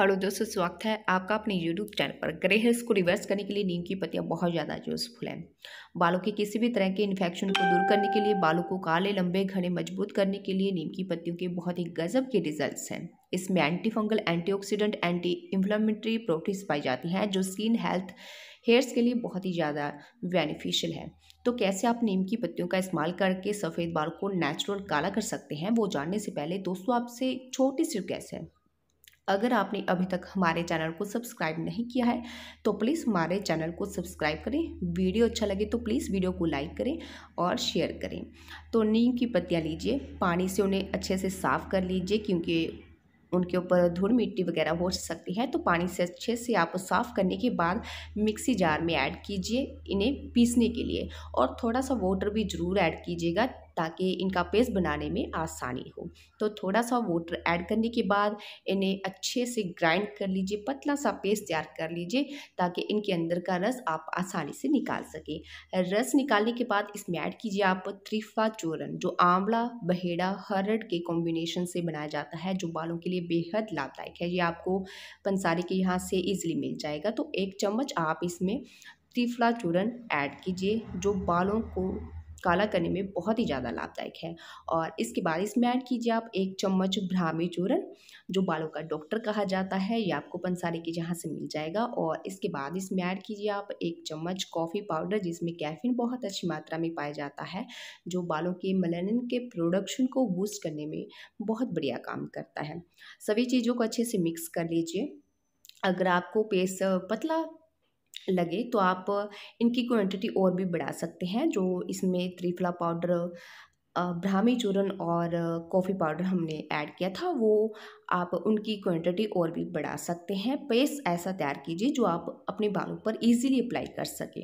hello दोस्तों स्वागत है आपका अपने यूट्यूब चैनल पर ग्रे हेयर्स को रिवर्स करने के लिए नीम की पत्तियाँ बहुत ज़्यादा यूज़फुल हैं बालों के किसी भी तरह के इन्फेक्शन को दूर करने के लिए बालों को काले लंबे घने मजबूत करने के लिए नीम की पत्तियों के बहुत ही गजब के रिजल्ट्स हैं इसमें anti fungal antioxidant anti inflammatory proteins पाई जाती हैं जो स्किन हेल्थ हेयर्स के लिए बहुत ही ज़्यादा बेनिफिशियल है तो कैसे आप नीम की पत्तियों का इस्तेमाल करके सफ़ेद बाल को नेचुरल काला कर सकते हैं वो जानने से पहले दोस्तों आपसे छोटी सी रिक्वेस्ट है अगर आपने अभी तक हमारे चैनल को सब्सक्राइब नहीं किया है तो प्लीज़ हमारे चैनल को सब्सक्राइब करें वीडियो अच्छा लगे तो प्लीज़ वीडियो को लाइक करें और शेयर करें तो नीम की पत्तियाँ लीजिए पानी से उन्हें अच्छे से साफ़ कर लीजिए क्योंकि उनके ऊपर धूल मिट्टी वगैरह हो सकती है तो पानी से अच्छे से आप साफ़ करने के बाद मिक्सी जार में ऐड कीजिए इन्हें पीसने के लिए और थोड़ा सा वाटर भी ज़रूर ऐड कीजिएगा ताकि इनका पेस्ट बनाने में आसानी हो तो थोड़ा सा वाटर ऐड करने के बाद इन्हें अच्छे से ग्राइंड कर लीजिए पतला सा पेस्ट तैयार कर लीजिए ताकि इनके अंदर का रस आप आसानी से निकाल सकें रस निकालने के बाद इसमें ऐड कीजिए आप त्रिफा चूरन जो आंवला बहेड़ा हरड के कॉम्बिनेशन से बनाया जाता है जो बालों के लिए बेहद लाभदायक है ये आपको पंसारी के यहाँ से ईजिली मिल जाएगा तो एक चम्मच आप इसमें त्रिफला चूरन ऐड कीजिए जो बालों को काला करने में बहुत ही ज़्यादा लाभदायक है और इसके बाद इसमें ऐड कीजिए आप एक चम्मच भ्रामी चूर्ण जो बालों का डॉक्टर कहा जाता है ये आपको पंसारी के जहाँ से मिल जाएगा और इसके बाद इसमें ऐड कीजिए आप एक चम्मच कॉफ़ी पाउडर जिसमें कैफिन बहुत अच्छी मात्रा में पाया जाता है जो बालों के मलनिन के प्रोडक्शन को बूस्ट करने में बहुत बढ़िया काम करता है सभी चीज़ों को अच्छे से मिक्स कर लीजिए अगर आपको पेस्ट पतला लगे तो आप इनकी क्वांटिटी और भी बढ़ा सकते हैं जो इसमें त्रिफला पाउडर ब्राह्मी चूरन और कॉफ़ी पाउडर हमने ऐड किया था वो आप उनकी क्वांटिटी और भी बढ़ा सकते हैं पेस्ट ऐसा तैयार कीजिए जो आप अपने बालों पर इजीली अप्लाई कर सकें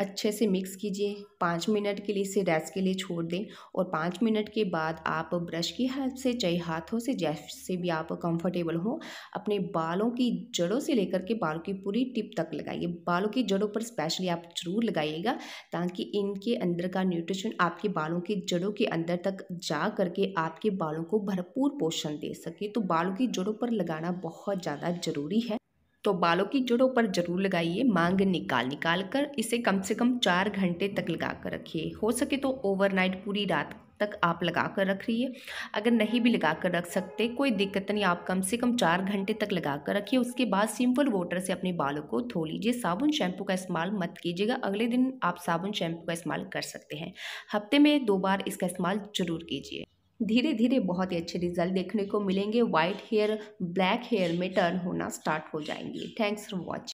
अच्छे से मिक्स कीजिए पाँच मिनट के लिए इसे रेस्ट के लिए छोड़ दें और पाँच मिनट के बाद आप ब्रश की हेल्प से चाहे हाथों से जैसे भी आप कंफर्टेबल हो अपने बालों की जड़ों से लेकर के बालों की पूरी टिप तक लगाइए बालों की जड़ों पर स्पेशली आप जरूर लगाइएगा ताकि इनके अंदर का न्यूट्रिशन आपके बालों की जड़ों के अंदर तक जा करके आपके बालों को भरपूर पोषण दे सके तो बालों की जड़ों पर लगाना बहुत ज़्यादा ज़रूरी है तो बालों की जड़ों पर जरूर लगाइए मांग निकाल निकाल कर इसे कम से कम चार घंटे तक लगा कर रखिए हो सके तो ओवरनाइट पूरी रात तक आप लगा कर रख रही है अगर नहीं भी लगा कर रख सकते कोई दिक्कत नहीं आप कम से कम चार घंटे तक लगा कर रखिए उसके बाद सिंपल वाटर से अपने बालों को धो लीजिए साबुन शैम्पू का इस्तेमाल मत कीजिएगा अगले दिन आप साबुन शैम्पू का इस्तेमाल कर सकते हैं हफ्ते में दो बार इसका इस्तेमाल जरूर कीजिए धीरे धीरे बहुत ही अच्छे रिजल्ट देखने को मिलेंगे व्हाइट हेयर ब्लैक हेयर में टर्न होना स्टार्ट हो जाएंगे थैंक्स फॉर वॉचिंग